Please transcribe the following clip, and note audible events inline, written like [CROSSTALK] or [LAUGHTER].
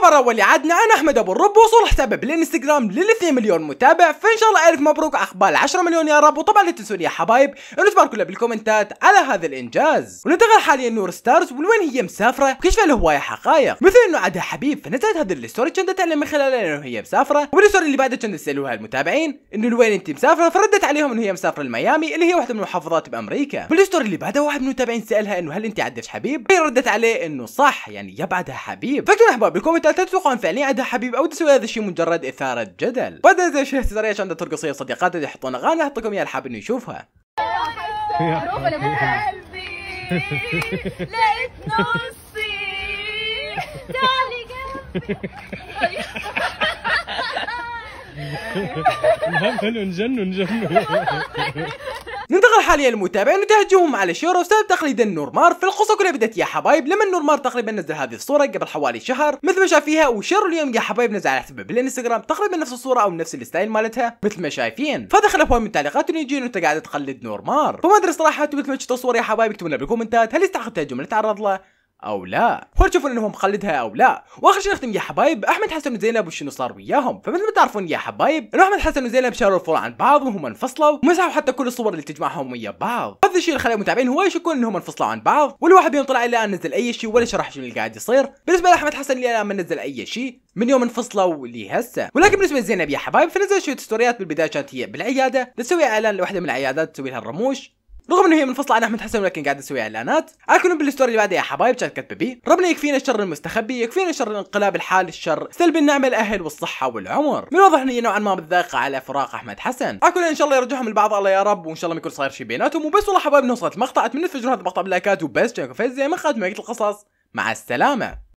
الخبر الاول عدنا انا احمد ابو الرب وصلح سبب الانستغرام لل 2 مليون متابع فان شاء الله الف مبروك اخبار 10 مليون يا رب وطبعا لا تنسوني يا حبايب ان تباركوا لها بالكومنتات على هذا الانجاز وننتقل حاليا نور ستارز ولوين هي مسافره وكشف له هوايه حقائق مثل انه عدها حبيب فنزلت هذا الستوري كانت تعلم من خلالها انه هي مسافره والستوري اللي بعدها كانت تسالوها المتابعين انه لوين انت مسافره فردت عليهم انه هي مسافره لميامي اللي هي واحده من المحافظات بامريكا والستوري اللي بعدها واحد من المتابعين سالها انه هل انت عندك حبيب؟ هي ردت عليه انه صح يعني يبعدها حبيب فاكتبوا احباب بالكومنتات لا تتوقعون فعليا عندها حبيب او تسوي هذا الشيء مجرد اثاره جدل بدات الاشياء التجاريه عشان ترقص هي اللي يحطون اغاني لكم اياها الحاب انه يشوفها المهم [LAUGHS] حلو [LAUGHS] نجنن نجنن [LAUGHS] ننتقل حاليا للمتابعين نتهجهم على شيرو بسبب تقليد النورمار في القصة كلها بدت يا حبايب لما النورمار تقريبا نزل هذه الصورة قبل حوالي شهر مثل ما شايفيها وشيرو اليوم يا حبايب نزل على حسابه بالانستغرام تقريبا نفس الصورة او نفس الستايل مالتها مثل ما شايفين فدخل افواه من التعليقات ونجي انت قاعد تقلد نورمار فما ادري صراحة انتم مثل ما الصورة يا حبايب اكتبوا لنا بالكومنتات هل استحقت التهجم اللي تعرض له او لا هو تشوفون انه مخلدها او لا واخر شيء نختم يا حبايب احمد حسن وزينب وشنو صار وياهم فمثل ما تعرفون يا حبايب انه احمد حسن وزينب شالوا الفروع عن بعض وهم انفصلوا ومسحوا حتى كل الصور اللي تجمعهم ويا بعض هذا الشيء اللي خلى المتابعين هو يشكون انهم انفصلوا عن بعض ولا واحد بيهم طلع الا نزل اي شيء ولا شرح شنو اللي قاعد يصير بالنسبه لاحمد حسن اللي الان ما نزل اي شيء من يوم انفصلوا لهسه ولكن بالنسبه لزينب يا حبايب فنزل شويه ستوريات بالبدايه كانت هي بالعياده تسوي اعلان لوحده من العيادات تسوي لها الرموش رغم انه هي منفصله عن احمد حسن ولكن قاعد تسوي اعلانات اكلهم بالستوري اللي بعدها يا حبايب كانت كاتبه بي ربنا يكفينا الشر المستخبي يكفينا شر الانقلاب الحال الشر سلب النعمه الاهل والصحه والعمر من الواضح انه نوعا ما متذاقه على فراق احمد حسن اكل ان شاء الله يرجعهم البعض الله يا رب وان شاء الله ما يكون صاير شيء بيناتهم وبس والله حبايبنا وصلت مقطع اتمنى تفجروا هذا المقطع بلايكات وبس جاكم ما زي ما قلت القصص مع السلامه